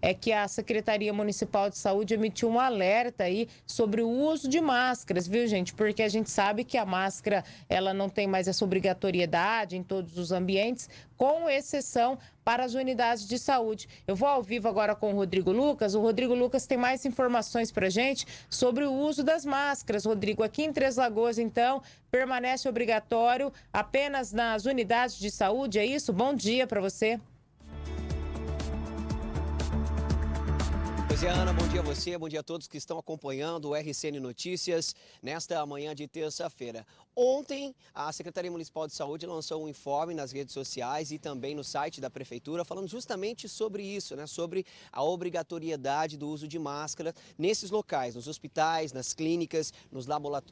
é que a Secretaria Municipal de Saúde emitiu um alerta aí sobre o uso de máscaras, viu, gente? Porque a gente sabe que a máscara, ela não tem mais essa obrigatoriedade em todos os ambientes, com exceção para as unidades de saúde. Eu vou ao vivo agora com o Rodrigo Lucas. O Rodrigo Lucas tem mais informações para gente sobre o uso das máscaras. Rodrigo, aqui em Três Lagoas, então, permanece obrigatório apenas nas unidades de saúde, é isso? Bom dia para você. José Ana, bom dia a você, bom dia a todos que estão acompanhando o RCN Notícias nesta manhã de terça-feira. Ontem, a Secretaria Municipal de Saúde lançou um informe nas redes sociais e também no site da Prefeitura falando justamente sobre isso, né? sobre a obrigatoriedade do uso de máscara nesses locais, nos hospitais, nas clínicas, nos,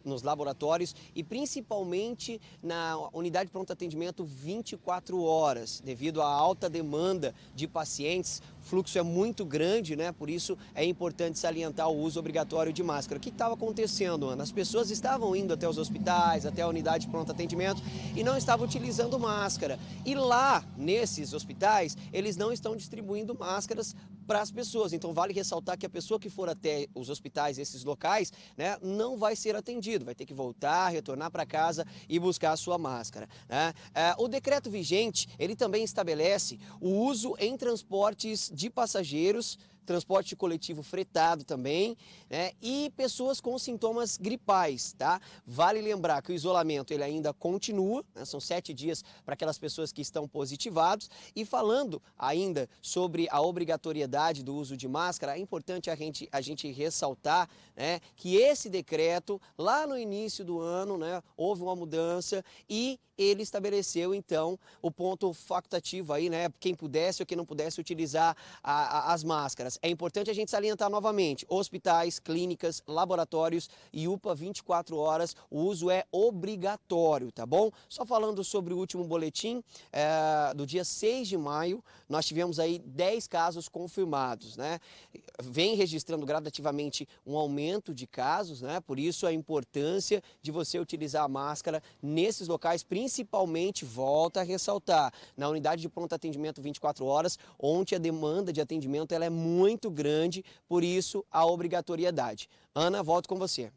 nos laboratórios e principalmente na unidade de pronto atendimento 24 horas, devido à alta demanda de pacientes. O fluxo é muito grande, né? por isso é importante salientar o uso obrigatório de máscara. O que estava acontecendo, Ana? As pessoas estavam indo até os hospitais, até a unidade de pronto atendimento e não estavam utilizando máscara. E lá, nesses hospitais, eles não estão distribuindo máscaras para as pessoas. Então vale ressaltar que a pessoa que for até os hospitais, esses locais, né, não vai ser atendido, vai ter que voltar, retornar para casa e buscar a sua máscara. Né? É, o decreto vigente ele também estabelece o uso em transportes de passageiros transporte coletivo fretado também, né? E pessoas com sintomas gripais, tá? Vale lembrar que o isolamento ele ainda continua, né? são sete dias para aquelas pessoas que estão positivados. E falando ainda sobre a obrigatoriedade do uso de máscara, é importante a gente, a gente ressaltar né, que esse decreto, lá no início do ano, né, houve uma mudança e ele estabeleceu então o ponto facultativo aí, né? Quem pudesse ou quem não pudesse utilizar a, a, as máscaras é importante a gente salientar novamente: hospitais, clínicas, laboratórios e UPA 24 horas, o uso é obrigatório, tá bom? Só falando sobre o último boletim é, do dia 6 de maio, nós tivemos aí 10 casos confirmados, né? Vem registrando gradativamente um aumento de casos, né? Por isso a importância de você utilizar a máscara nesses locais, principalmente, volta a ressaltar, na unidade de pronto atendimento 24 horas, onde a demanda de atendimento ela é muito muito grande, por isso a obrigatoriedade. Ana, volto com você.